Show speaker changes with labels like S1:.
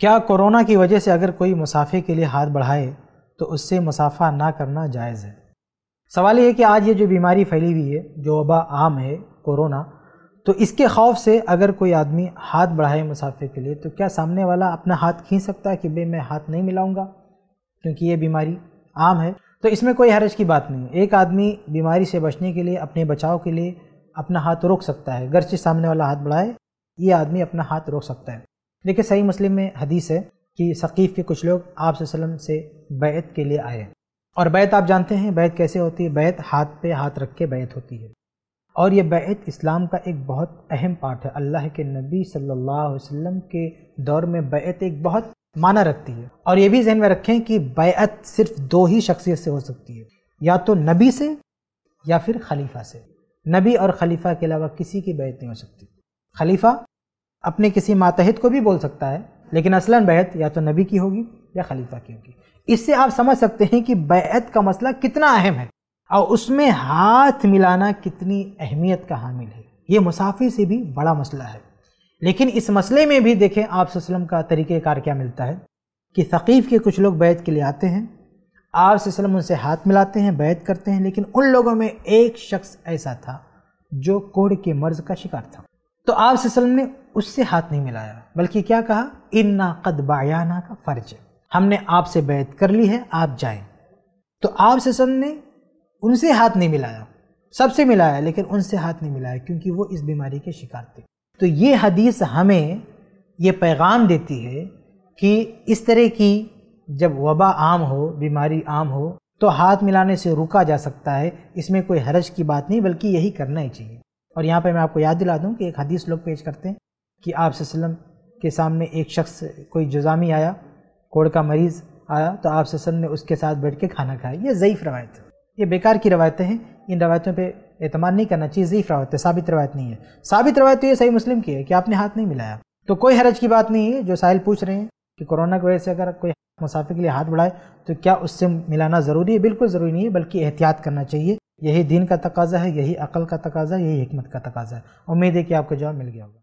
S1: क्या कोरोना की वजह से अगर कोई मुसाफे के लिए हाथ बढ़ाए तो उससे मुसाफा ना करना जायज़ है सवाल ये है कि आज ये जो बीमारी फैली हुई है जो वबा आम है कोरोना तो इसके खौफ से अगर कोई आदमी हाथ बढ़ाए मुसाफे के लिए तो क्या सामने वाला अपना हाथ खींच सकता है कि भाई मैं हाथ नहीं मिलाऊंगा क्योंकि ये बीमारी आम है तो इसमें कोई हरज की बात नहीं है एक आदमी बीमारी से बचने के लिए अपने बचाव के लिए अपना हाथ रोक सकता है से सामने वाला हाथ बढ़ाए ये आदमी अपना हाथ रोक सकता है देखिए सही मुस्लिम में हदीस है कि सकीफ़ के कुछ लोग आप से बैत के लिए आए और बैत आप जानते हैं बैत कैसे होती है बैत हाथ पे हाथ रख के बैत होती है और ये बैत इस्लाम का एक बहुत अहम पार्ट है अल्लाह के नबी सल्लल्लाहु अलैहि वसल्लम के दौर में बैत एक बहुत माना रखती है और ये भी जहन में रखें कि बैत सिर्फ दो ही शख्सियत से हो सकती है या तो नबी से या फिर खलीफा से नबी और खलीफा के अलावा किसी की बैत नहीं हो सकती खलीफा अपने किसी मातहत को भी बोल सकता है लेकिन असलन बैत या तो नबी की होगी या खलीफा की होगी इससे आप समझ सकते हैं कि बैत का मसला कितना अहम है और उसमें हाथ मिलाना कितनी अहमियत का हामिल है ये मुसाफिर से भी बड़ा मसला है लेकिन इस मसले में भी देखें आप वसलम का तरीक़ार क्या मिलता है कि सकीफ़ के कुछ लोग बैत के लिए आते हैं आप वसलम उनसे हाथ मिलाते हैं बैत करते हैं लेकिन उन लोगों में एक शख्स ऐसा था जो कोढ़ के मर्ज़ का शिकार था तो आप वसलम ने उससे हाथ नहीं मिलाया बल्कि क्या कहा इन्ना कद बायाना का फ़र्ज है हमने आपसे बैत कर ली है आप जाएं तो आप सन ने उनसे हाथ नहीं मिलाया सबसे मिलाया लेकिन उनसे हाथ नहीं मिलाया क्योंकि वो इस बीमारी के शिकार थे तो ये हदीस हमें ये पैगाम देती है कि इस तरह की जब वबा आम हो बीमारी आम हो तो हाथ मिलाने से रुका जा सकता है इसमें कोई हरज की बात नहीं बल्कि यही करना ही चाहिए और यहाँ पर मैं आपको याद दिला दूँ कि एक हदीस लोग पेश करते हैं कि आप वसल्लम के सामने एक शख्स कोई जुजामी आया कोड़ का मरीज़ आया तो आप ने उसके साथ बैठ के खाना खाया ये ज़यीफ़ रवायत ये बेकार की रवायतें हैं इन रवायतों पर अतमान नहीं करना चाहिए ज़यीफ़ रवायत है साबित रवायत नहीं है साबित रवायत तो ये सही मुस्लिम की है कि आपने हाथ नहीं मिलाया तो कोई हरज की बात नहीं है जो साहिल पूछ रहे हैं कि कोरोना की वजह से अगर कोई मुसाफिर के लिए हाथ बढ़ाए तो क्या उससे मिलाना ज़रूरी है बिल्कुल ज़रूरी नहीं है बल्कि एहतियात करना चाहिए यही दीन का तकाजा है यही अकल का तकाजा है यही हमत का तकाजा है उम्मीद है कि आपको जवाब मिल गया होगा